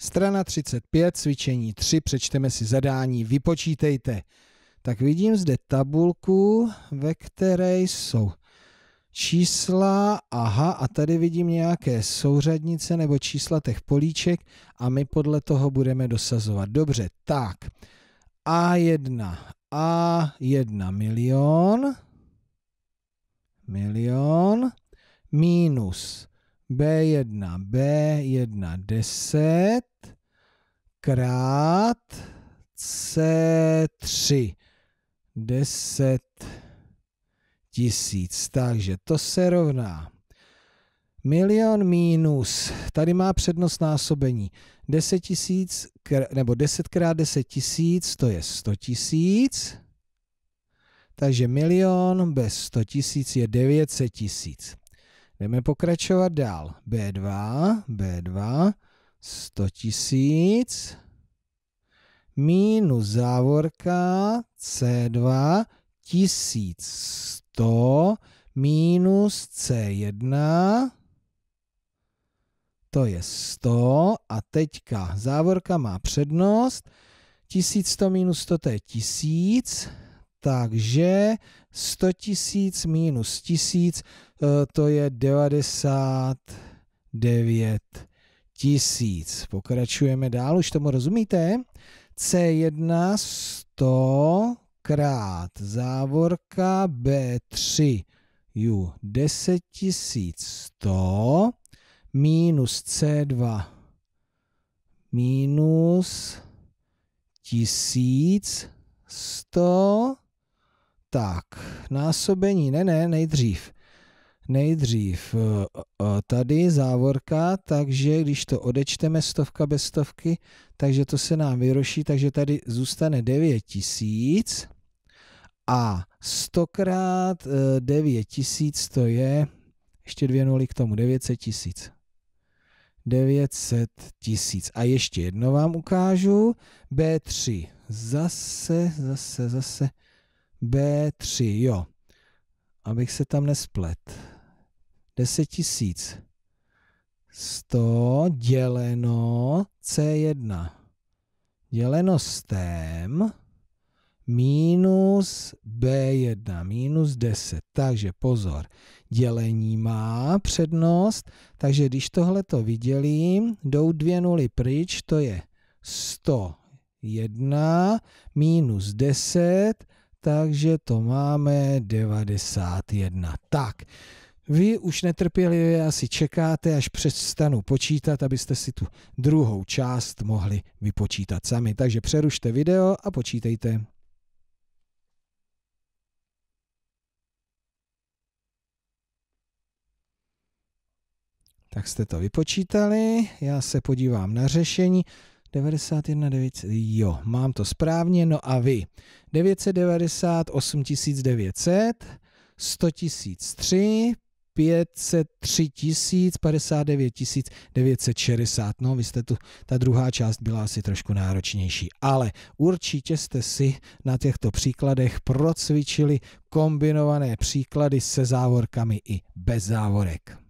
Strana 35, cvičení 3, přečteme si zadání, vypočítejte. Tak vidím zde tabulku, ve které jsou čísla, aha, a tady vidím nějaké souřadnice nebo čísla těch políček a my podle toho budeme dosazovat. Dobře, tak A1, A1 milion, milion, minus B1, B1, 10 krát C3, 10 tisíc. Takže to se rovná milion minus, tady má přednost násobení, 10 tisíc, nebo 10 krát 10 tisíc, to je 100 tisíc, takže milion bez 100 tisíc je 900 tisíc. Jdeme pokračovat dál. B2, B2, 100 tisíc, mínus závorka C2, 1100, mínus C1, to je 100 a teďka závorka má přednost, 1100 minus 100 to je 1000, takže 100 tisíc minus tisíc, eh, to je 99 tisíc. Pokračujeme dál, už tomu rozumíte? C1 100 krát závorka B3 U 10 100 minus C2 minus 1100 tak, násobení, ne, ne, nejdřív. Nejdřív eh, eh, tady závorka, takže když to odečteme stovka bez stovky, takže to se nám vyroší, takže tady zůstane 9000 a 100 x 9000 to je, ještě dvě nuly k tomu, 900 tisíc. 900 tisíc. A ještě jedno vám ukážu. B3. Zase, zase, zase. B3, jo. Abych se tam nesplet. 10 tisíc. 100 děleno C1. Děleno s tém minus B1, minus 10. Takže pozor, dělení má přednost, takže když tohle to vydělím, jdou dvě nuly pryč, to je 101 minus 10 takže to máme 91. Tak, vy už netrpělivě asi čekáte, až přestanu počítat, abyste si tu druhou část mohli vypočítat sami. Takže přerušte video a počítejte. Tak jste to vypočítali, já se podívám na řešení. 91 900, jo, mám to správně, no a vy. 998 900, 100 003, 503 tisíc, 59 tisíc 960. No, vy jste tu, ta druhá část byla asi trošku náročnější, ale určitě jste si na těchto příkladech procvičili kombinované příklady se závorkami i bez závorek.